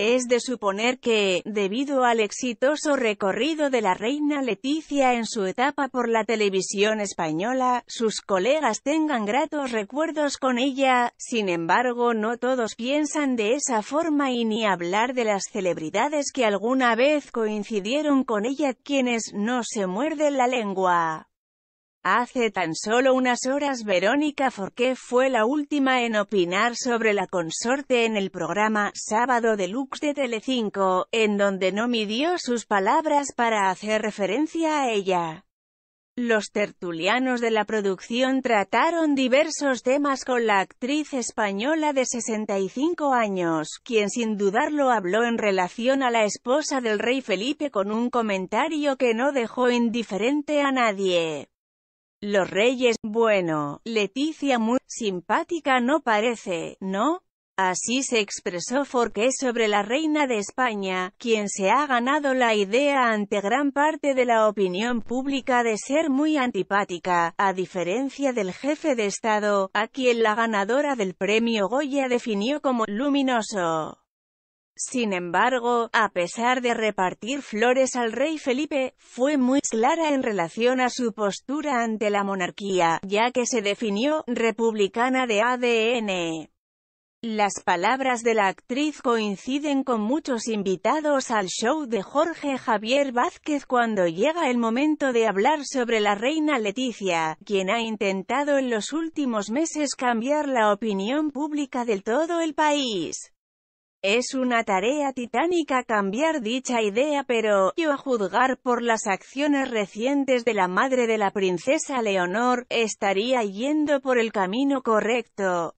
Es de suponer que, debido al exitoso recorrido de la reina Leticia en su etapa por la televisión española, sus colegas tengan gratos recuerdos con ella, sin embargo no todos piensan de esa forma y ni hablar de las celebridades que alguna vez coincidieron con ella quienes no se muerden la lengua. Hace tan solo unas horas Verónica Forqué fue la última en opinar sobre la consorte en el programa Sábado Deluxe de Telecinco, en donde no midió sus palabras para hacer referencia a ella. Los tertulianos de la producción trataron diversos temas con la actriz española de 65 años, quien sin dudarlo habló en relación a la esposa del rey Felipe con un comentario que no dejó indiferente a nadie. Los reyes, bueno, Leticia muy simpática no parece, ¿no? Así se expresó Forqué sobre la reina de España, quien se ha ganado la idea ante gran parte de la opinión pública de ser muy antipática, a diferencia del jefe de Estado, a quien la ganadora del premio Goya definió como «luminoso». Sin embargo, a pesar de repartir flores al rey Felipe, fue muy clara en relación a su postura ante la monarquía, ya que se definió «republicana de ADN». Las palabras de la actriz coinciden con muchos invitados al show de Jorge Javier Vázquez cuando llega el momento de hablar sobre la reina Leticia, quien ha intentado en los últimos meses cambiar la opinión pública del todo el país. Es una tarea titánica cambiar dicha idea pero, yo a juzgar por las acciones recientes de la madre de la princesa Leonor, estaría yendo por el camino correcto,